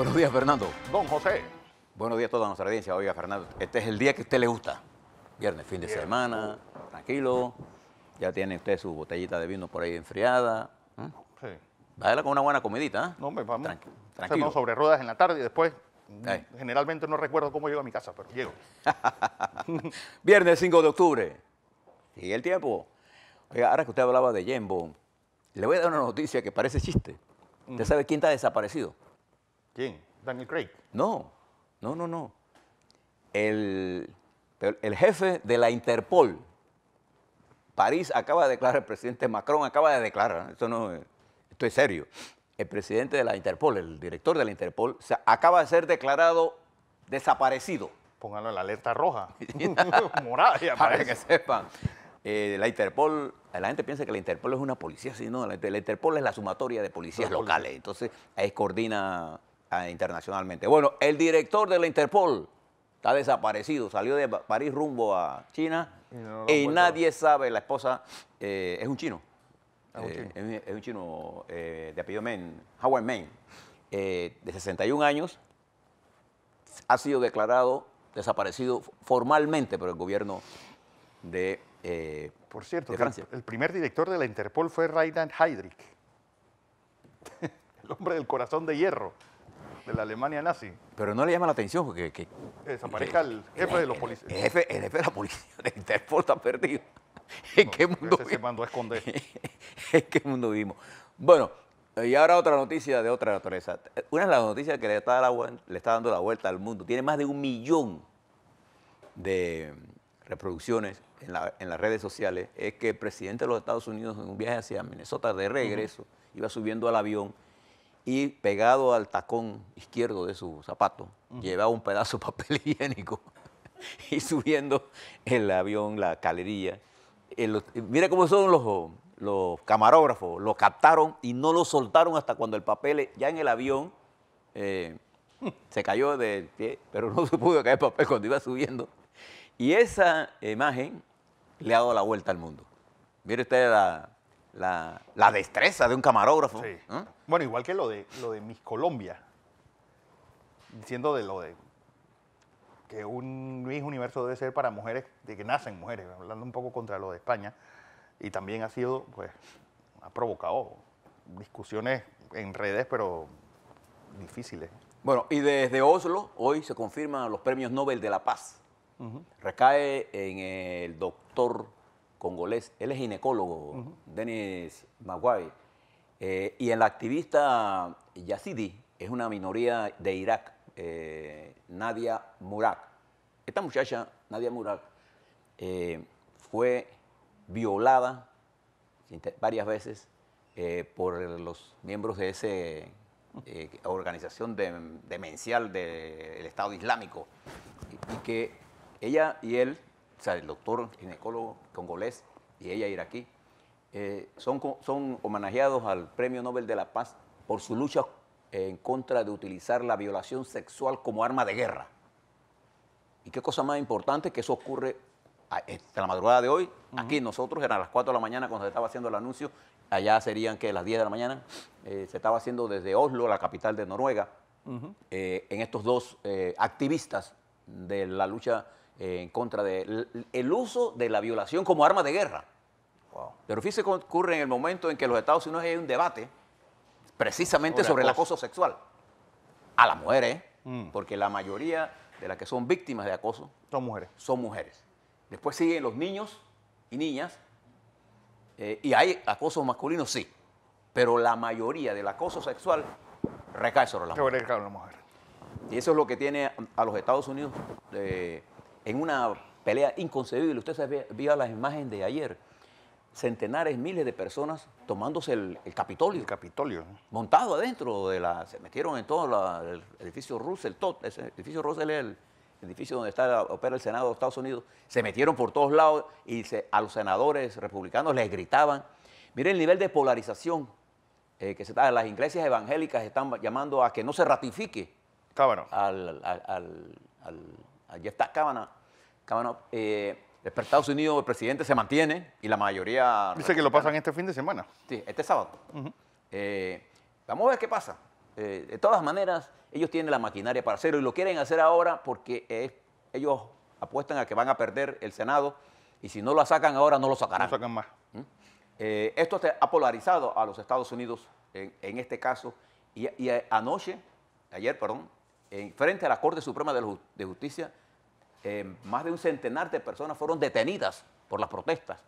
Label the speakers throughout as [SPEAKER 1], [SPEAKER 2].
[SPEAKER 1] Buenos días, Fernando. Don José. Buenos días a toda nuestra audiencia. Oiga, Fernando, este es el día que a usted le gusta. Viernes, fin de semana, oh. tranquilo. Ya tiene usted su botellita de vino por ahí enfriada. Sí. con una buena comidita. ¿ah? No, me vamos. tranquilo. Hacemos sobre ruedas en la tarde y después mm, Generalmente no recuerdo cómo llego a mi casa, pero llego. Viernes 5 de octubre. Y el tiempo. Oiga, ahora que usted hablaba de Jembo, le voy a dar una noticia que parece chiste. ¿Usted sabe quién está desaparecido? ¿Quién? Daniel Craig. No, no, no, no. El, jefe de la Interpol, París acaba de declarar, el presidente Macron acaba de declarar, esto no, es serio. El presidente de la Interpol, el director de la Interpol, acaba de ser declarado desaparecido. Pónganlo en la alerta roja,
[SPEAKER 2] morada. Para que
[SPEAKER 1] sepan. Eh, la Interpol, la gente piensa que la Interpol es una policía, sino no, la Interpol es la sumatoria de policías locales. Entonces, ahí coordina internacionalmente. Bueno, el director de la Interpol está desaparecido, salió de París rumbo a China y, nadie sabe, la esposa eh, es un chino. Ah, eh, es un chino, eh, de apellido Men Howard Main, de 61 años, ha sido declarado desaparecido formalmente por el gobierno de, por cierto, El, primer director de la Interpol fue Reinhard Heydrich,
[SPEAKER 2] el hombre del corazón de hierro de la Alemania nazi.
[SPEAKER 1] Pero no le llama la atención porque Desaparezca el jefe de los policías. El, jefe, de la policía de Interpol está perdido. ¿En qué mundo se mandó a esconder. ¿En qué mundo vivimos? Bueno, y ahora otra noticia de otra naturaleza. Una de las noticias que le está, dando la vuelta al mundo. Tiene más de un millón de reproducciones en, las redes sociales. Es que el presidente de los Estados Unidos en un viaje hacia Minnesota de regreso iba subiendo al avión y pegado al tacón izquierdo de su zapato llevaba un pedazo de papel higiénico y subiendo el avión, la calería. El, eh, eh, mira cómo son los, los camarógrafos, lo captaron y no lo soltaron hasta cuando el papel ya en el avión eh, se cayó del pie, pero no se pudo caer papel cuando iba subiendo. Y esa imagen le ha dado la vuelta al mundo. Mire usted la, la, la destreza de un camarógrafo. Bueno,
[SPEAKER 2] igual que lo de, lo de Miss Colombia, diciendo de lo de que un Miss Universo debe ser para mujeres, de que nacen mujeres, hablando un poco contra lo de España, y también ha sido, pues, ha provocado discusiones en redes, pero difíciles.
[SPEAKER 1] Bueno, y desde Oslo hoy se confirman los premios Nobel de la Paz. Recae en el doctor congolés, él es ginecólogo, Denis Maguay, eh, y el activista yazidi es una minoría de Irak, eh, Nadia Murak. Esta muchacha, Nadia Murak, eh, fue violada varias veces por los miembros de esa organización demencial del Estado Islámico, y, que ella y él o sea, el doctor ginecólogo congolés y ella iraquí, eh, son, son homenajeados al Premio Nobel de la Paz por su lucha en contra de utilizar la violación sexual como arma de guerra. ¿Y qué cosa más importante que eso ocurre a este, la madrugada de hoy? Aquí nosotros eran las 4 de la mañana cuando se estaba haciendo el anuncio, allá serían que las 10 de la mañana, eh, se estaba haciendo desde Oslo, la capital de Noruega, eh, en estos dos eh, activistas de la lucha eh, en contra del el uso de la violación como arma de guerra. Pero fíjese se ocurre en el momento en que los Estados Unidos hay un debate precisamente sobre, el acoso sexual. A las mujeres, ¿eh? mm. porque la mayoría de las que son víctimas de acoso son mujeres. Son mujeres. Después siguen los niños y niñas, eh, y hay acoso masculino, sí, pero la mayoría del acoso sexual recae sobre la mujer. Y eso es lo que tiene a los Estados Unidos en una pelea inconcebible. Usted se vio las imágenes de ayer. Centenares, miles de personas tomándose el, Capitolio. El Capitolio. Montado adentro de la. Se metieron en todo el edificio Russell, todo, ese edificio Russell es el, edificio donde está opera el Senado de Estados Unidos. Se metieron por todos lados y a los senadores republicanos les gritaban. Miren el nivel de polarización eh, que se está. Las iglesias evangélicas están llamando a que no se ratifique ah, al, al Allí está Cámara. Cabana, eh, Estados Unidos, el presidente se mantiene y la mayoría... Dice que lo pasan
[SPEAKER 2] este fin de semana.
[SPEAKER 1] Sí, este sábado. Eh, vamos a ver qué pasa. Eh, de todas maneras, ellos tienen la maquinaria para hacerlo y lo quieren hacer ahora porque ellos apuestan a que van a perder el Senado y si no lo sacan ahora, no lo sacarán. No sacan más. ¿Mm? esto ha polarizado a los Estados Unidos en, este caso y, y, anoche, ayer, perdón, en frente a la Corte Suprema de, Justicia, eh, más de un centenar de personas fueron detenidas por las protestas,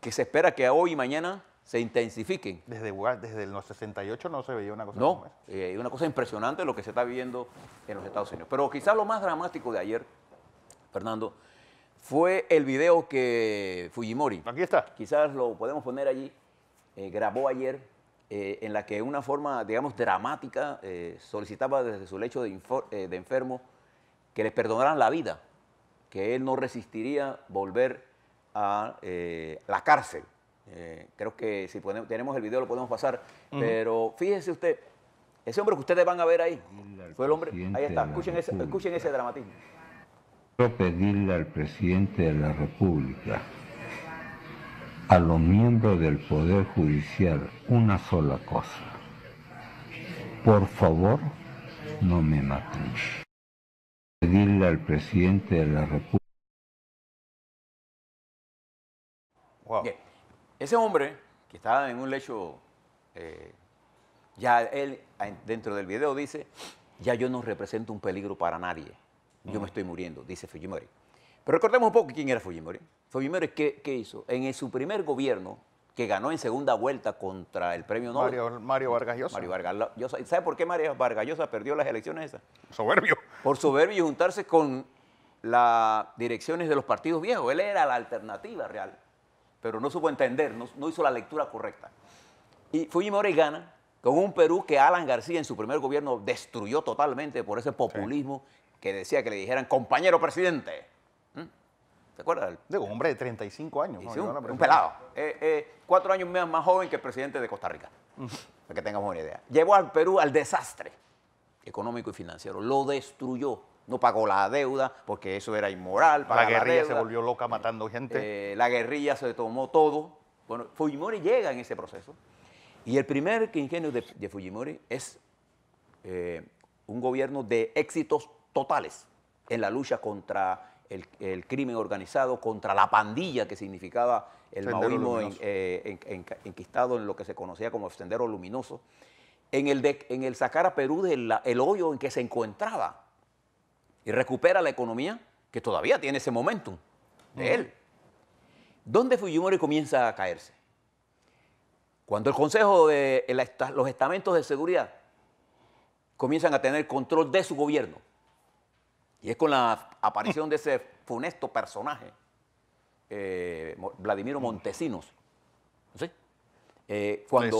[SPEAKER 1] que se espera que hoy y mañana se intensifiquen. Desde, desde 68 no se veía una cosa No, eh, una cosa impresionante lo que se está viendo en los Estados Unidos. Pero quizás lo más dramático de ayer, Fernando, fue el video que Fujimori. Aquí está. Quizás lo podemos poner allí. Eh, grabó ayer en la que de una forma, digamos, dramática solicitaba desde su lecho de enfermo que les perdonaran la vida, que él no resistiría volver a eh, la cárcel. Eh, creo que si tenemos el video lo podemos pasar,
[SPEAKER 2] pero
[SPEAKER 1] fíjese usted, ese hombre que ustedes van a ver ahí, fue el hombre, ahí está, escuchen ese, escuchen ese dramatismo. Quiero pedirle al presidente de la República, a los miembros del Poder Judicial, una sola cosa. Por favor, no me maten
[SPEAKER 2] el presidente de la República.
[SPEAKER 1] Ese hombre que estaba en un lecho, eh, ya él dentro del video dice, ya yo no represento un peligro para nadie, yo me mm. estoy muriendo, dice Fujimori. Pero recordemos un poco quién era Fujimori. Fujimori, ¿qué, hizo? En su primer gobierno, que ganó en segunda vuelta contra el premio Nobel. Mario, Mario Vargas Llosa. Mario Vargas Llosa. ¿Sabe por qué Mario Vargas Llosa perdió las elecciones esas? Soberbio. Por soberbio y juntarse con las direcciones de los partidos viejos. Él era la alternativa real, pero no supo entender, no, hizo la lectura correcta. Y Fujimori gana con un Perú que Alan García en su primer gobierno destruyó totalmente por ese populismo que decía que le dijeran compañero presidente.
[SPEAKER 2] ¿Te acuerdas un hombre de 35 años. un, pelado.
[SPEAKER 1] Eh, eh, cuatro años más, joven que el presidente de Costa Rica. Para que tengamos una idea. Llevó al Perú al desastre económico y financiero. Lo destruyó. No pagó la deuda porque eso era inmoral. La guerrilla se volvió loca matando gente. Eh, la guerrilla se tomó todo. Bueno, Fujimori llega en ese proceso. Y el primer ingenio de Fujimori es un gobierno de éxitos totales en la lucha contra el, crimen organizado, contra la pandilla que significaba el Sendero eh, enquistado en lo que se conocía como Sendero Luminoso, en el, sacar a Perú del hoyo en que se encontraba y recupera la economía que todavía tiene ese momentum de él. ¿Dónde Fujimori comienza a caerse? Cuando el Consejo de los estamentos de seguridad comienzan a tener control de su gobierno. Y es con la aparición de ese funesto personaje, eh, Vladimiro Montesinos. Eh, cuando,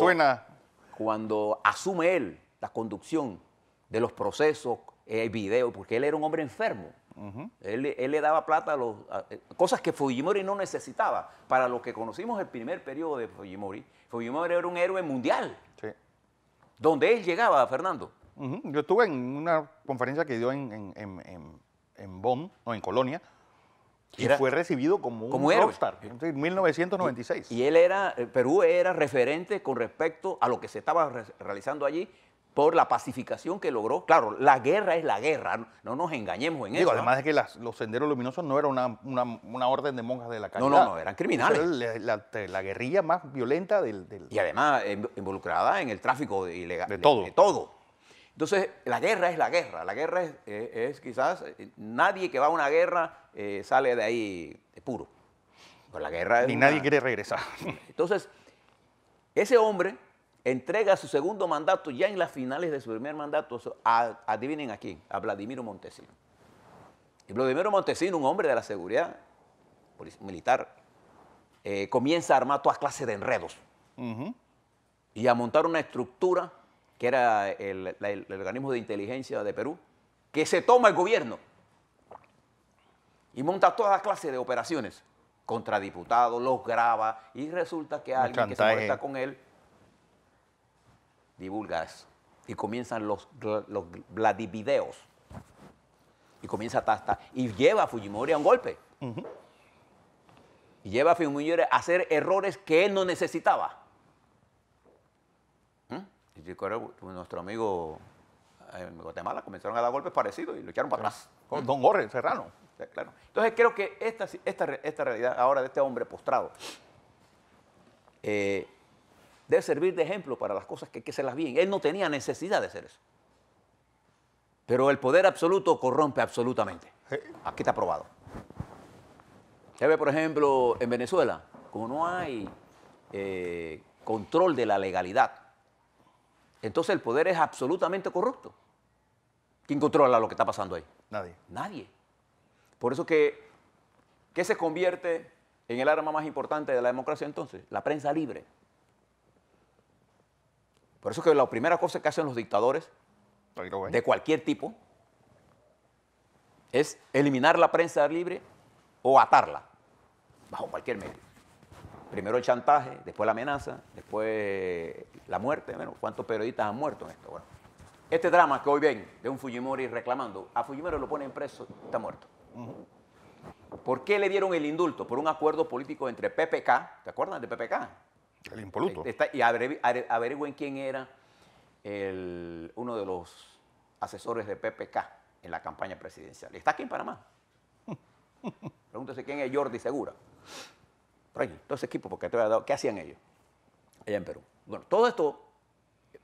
[SPEAKER 1] Cuando asume él la conducción de los procesos, el eh, video, porque él era un hombre enfermo. él, le daba plata a los. cosas que Fujimori no necesitaba. Para los que conocimos el primer periodo de Fujimori, Fujimori era un héroe mundial. Donde él llegaba, Fernando,
[SPEAKER 2] yo estuve en una conferencia que dio en,
[SPEAKER 1] Bonn, no, en Colonia, y fue recibido
[SPEAKER 2] como un rockstar,
[SPEAKER 1] en 1996. Y, él era, eh, Perú era referente con respecto a lo que se estaba realizando allí por la pacificación que logró. Claro, la guerra es la guerra, no nos engañemos en Digo, eso. Además de
[SPEAKER 2] que los senderos luminosos no eran una, orden de monjas de la calle. No, no, eran criminales. Era
[SPEAKER 1] la, guerrilla más violenta del, Y además em, involucrada en el tráfico ilegal. De todo. de todo. Entonces, la guerra es la guerra. La guerra es, eh, quizás, eh, nadie que va a una guerra eh, sale de ahí puro. Y pues la guerra nadie quiere regresar. Entonces, ese hombre entrega su segundo mandato ya en las finales de su primer mandato, a, adivinen aquí, a Vladimiro Montesino. Y Vladimiro Montesino, un hombre de la seguridad militar, comienza a armar toda clase de enredos y a montar una estructura que era el, organismo de inteligencia de Perú, que se toma el gobierno y monta toda clase de operaciones contra diputados, los graba y resulta que alguien que se molesta con él divulga Y comienzan los, los Y comienza Tasta y lleva a Fujimori a un golpe. Y lleva a Fujimori a hacer errores que él no necesitaba nuestro amigo eh, en Guatemala comenzaron a dar golpes parecidos y lo echaron para atrás. Con Don Jorge Ferrano claro. Entonces creo que esta, esta, realidad ahora de este hombre postrado eh, debe servir de ejemplo para las cosas que se las bien. Él no tenía necesidad de hacer eso. Pero el poder absoluto corrompe absolutamente. Aquí está probado. Se ve, por ejemplo, en Venezuela, como no hay eh, control de la legalidad, entonces el poder es absolutamente corrupto. ¿Quién controla lo que está pasando ahí? Nadie. Nadie. Por eso que, ¿qué se convierte en el arma más importante de la democracia entonces? La prensa libre. Por eso que la primera cosa que hacen los dictadores, de cualquier tipo, es eliminar la prensa libre o atarla, bajo cualquier medio primero el chantaje, después la amenaza, después eh, la muerte. Bueno, ¿cuántos periodistas han muerto en esto? Bueno, este drama que hoy ven de un Fujimori reclamando, a Fujimori lo ponen preso, está muerto. ¿Por qué le dieron el indulto? Por un acuerdo político entre PPK, ¿te acuerdas de PPK?
[SPEAKER 2] El impoluto. Eh,
[SPEAKER 1] y averigüen quién era uno de los asesores de PPK en la campaña presidencial. Está aquí en Panamá. Pregúntese quién es Jordi Segura por ahí, todo porque te había dado, ¿qué hacían ellos? Allá en Perú. Bueno, todo esto,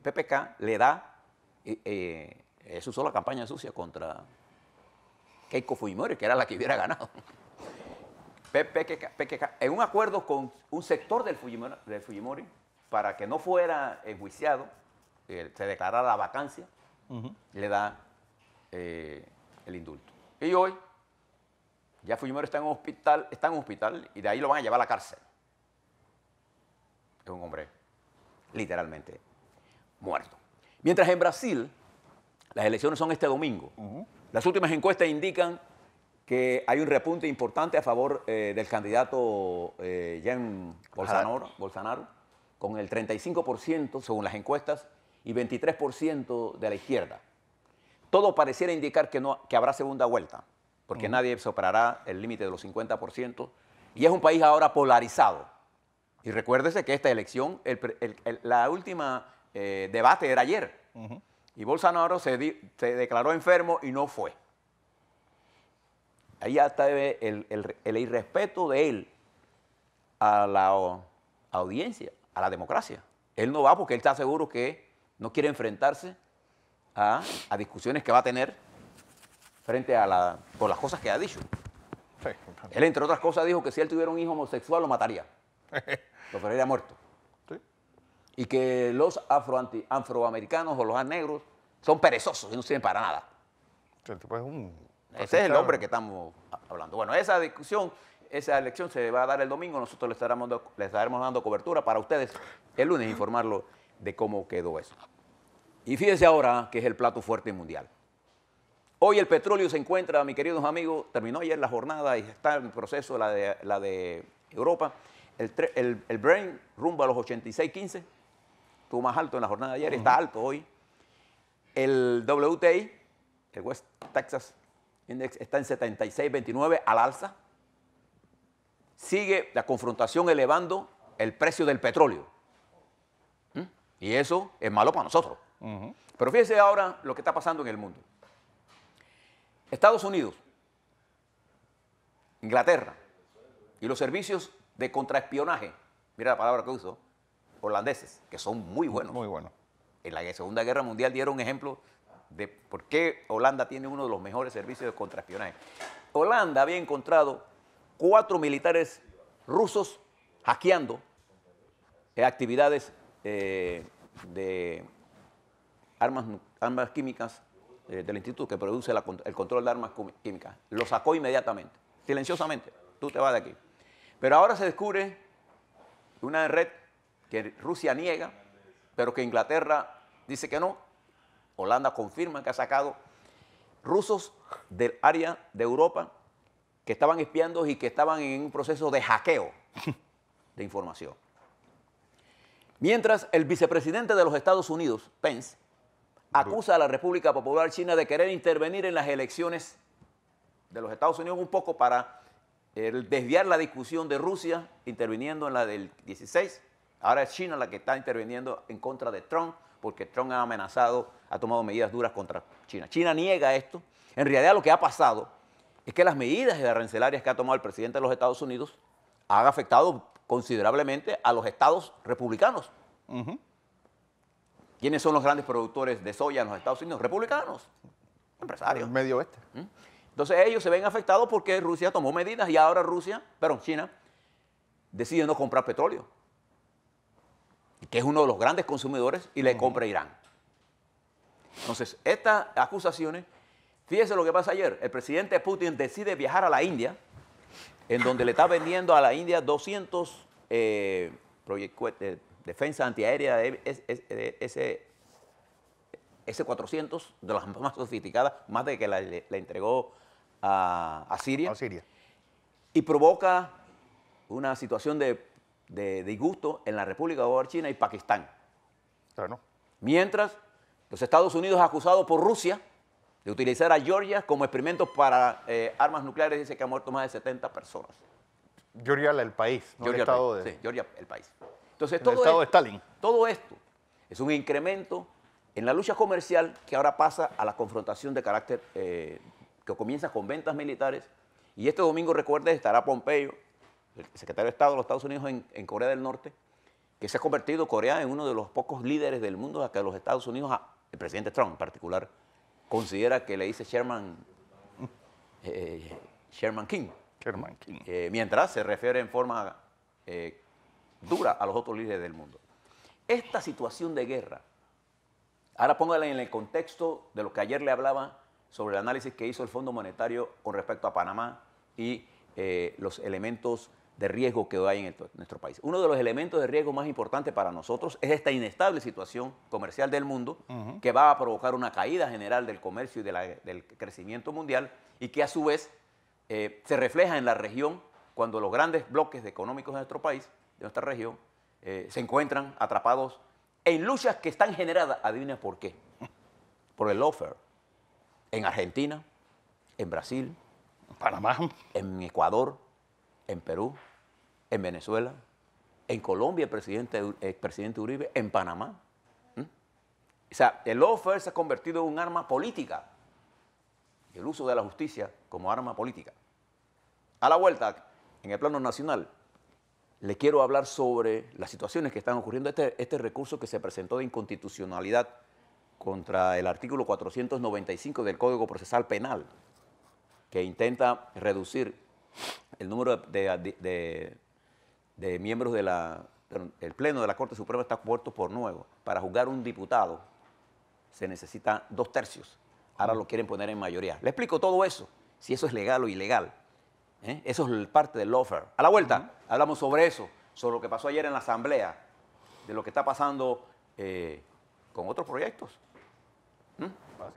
[SPEAKER 1] PPK le da, eh, eh, eso usó la campaña sucia contra Keiko Fujimori, que era la que hubiera ganado. PPK, en un acuerdo con un sector del Fujimori, para que no fuera enjuiciado, eh, se declarara la vacancia, le da el indulto. Y hoy ya Fujimori está en hospital, está en hospital y de ahí lo van a llevar a la cárcel. Es un hombre literalmente muerto. Mientras en Brasil, las elecciones son este domingo. Las últimas encuestas indican que hay un repunte importante a favor eh, del candidato eh, Bolsonaro, con el 35% según las encuestas y 23% de la izquierda. Todo pareciera indicar que, no, que habrá segunda vuelta porque mm. nadie superará el límite de los 50%, y es un país ahora polarizado. Y recuérdese que esta elección, el, el, la última eh, debate era ayer, y Bolsonaro se, declaró enfermo y no fue. Ahí ya está el irrespeto de él a la audiencia, a la democracia. Él no va porque él está seguro que no quiere enfrentarse a, discusiones que va a tener frente a la, por las cosas que ha dicho. Él, entre otras cosas, dijo que si él tuviera un hijo homosexual lo mataría. lo Ferreira muerto. Y que los afroamericanos o los negros son perezosos y no sirven para nada.
[SPEAKER 2] Ese es el hombre que
[SPEAKER 1] estamos hablando. Bueno, esa discusión, esa elección se va a dar el domingo. Nosotros le estaremos, le estaremos dando cobertura para ustedes el lunes informarlo de cómo quedó eso. Y fíjense ahora que es el plato fuerte mundial. Hoy el petróleo se encuentra, mis queridos amigos, terminó ayer la jornada y está en proceso la de, Europa. El, el, Brain rumba a los 86.15, estuvo más alto en la jornada de ayer, está alto hoy. El WTI, el West Texas Index, está en 76.29 al alza. Sigue la confrontación elevando el precio del petróleo. ¿Mm? Y eso es malo para nosotros. Pero fíjense ahora lo que está pasando en el mundo. Estados Unidos, Inglaterra y los servicios de contraespionaje, mira la palabra que uso, holandeses, que son muy buenos. Muy buenos. En la Segunda Guerra Mundial dieron un ejemplo de por qué Holanda tiene uno de los mejores servicios de contraespionaje. Holanda había encontrado cuatro militares rusos hackeando eh, actividades eh, de armas, armas químicas eh, del instituto que produce el control de armas químicas. Lo sacó inmediatamente, silenciosamente. Tú te vas de aquí. Pero ahora se descubre una red que Rusia niega, pero que Inglaterra dice que no. Holanda confirma que ha sacado rusos del área de Europa que estaban espiando y que estaban en un proceso de hackeo de información. Mientras el vicepresidente de los Estados Unidos, Pence, acusa a la República Popular China de querer intervenir en las elecciones de los Estados Unidos un poco para desviar la discusión de Rusia interviniendo en la del 16. Ahora es China la que está interviniendo en contra de Trump porque Trump ha amenazado, ha tomado medidas duras contra China. China niega esto. En realidad lo que ha pasado es que las medidas arancelarias que ha tomado el presidente de los Estados Unidos han afectado considerablemente a los estados republicanos. ¿Quiénes son los grandes productores de soya en los Estados Unidos? Republicanos, empresarios. El medio oeste. ¿Mm? Entonces ellos se ven afectados porque Rusia tomó medidas y ahora Rusia, pero China, decide no comprar petróleo, que es uno de los grandes consumidores y le compra Irán. Entonces, estas acusaciones, fíjese lo que pasa ayer, el presidente Putin decide viajar a la India, en donde le está vendiendo a la India 200 eh, proyectos, eh, defensa antiaérea de ese, 400, de las más sofisticadas, más de que la, entregó a, Siria, y provoca una situación de, disgusto en la República de China y Pakistán. Mientras los Estados Unidos acusados por Rusia de utilizar a Georgia como experimento para eh, armas nucleares, dice que han muerto más de 70 personas. Georgia, el país, no estado de... Sí, Georgia, el país. Entonces, todo, estado esto, de Stalin. todo esto es un incremento en la lucha comercial que ahora pasa a la confrontación de carácter eh, que comienza con ventas militares. Y este domingo, recuerde, estará Pompeyo, el secretario de Estado de los Estados Unidos en, Corea del Norte, que se ha convertido Corea en uno de los pocos líderes del mundo a que los Estados Unidos, el presidente Trump en particular, considera que le dice Sherman, eh, Sherman King. Eh, mientras se refiere en forma dura a los otros líderes del mundo. Esta situación de guerra, ahora póngala en el contexto de lo que ayer le hablaba sobre el análisis que hizo el Fondo Monetario con respecto a Panamá y eh, los elementos de riesgo que hay en, nuestro país. Uno de los elementos de riesgo más importantes para nosotros es esta inestable situación comercial del mundo que va a provocar una caída general del comercio y del crecimiento mundial y que a su vez eh, se refleja en la región cuando los grandes bloques económicos de nuestro país de nuestra región eh, se encuentran atrapados en luchas que están generadas, adivina por qué, por el lawfare, en Argentina, en Brasil, en Panamá, en Ecuador, en Perú, en Venezuela, en Colombia, el presidente, presidente Uribe, en Panamá. O sea, el lawfare se ha convertido en un arma política, el uso de la justicia como arma política. A la vuelta, en el plano nacional, le quiero hablar sobre las situaciones que están ocurriendo. Este, este, recurso que se presentó de inconstitucionalidad contra el artículo 495 del Código Procesal Penal, que intenta reducir el número de, miembros del Pleno de la Corte Suprema está puesto por nuevo. Para juzgar un diputado se necesitan dos tercios. Ahora lo quieren poner en mayoría. Le explico todo eso, si eso es legal o ilegal. ¿eh? Eso es parte del offer. A la vuelta, hablamos sobre eso, sobre lo que pasó ayer en la asamblea, de lo que está pasando eh, con otros proyectos. ¿Mm?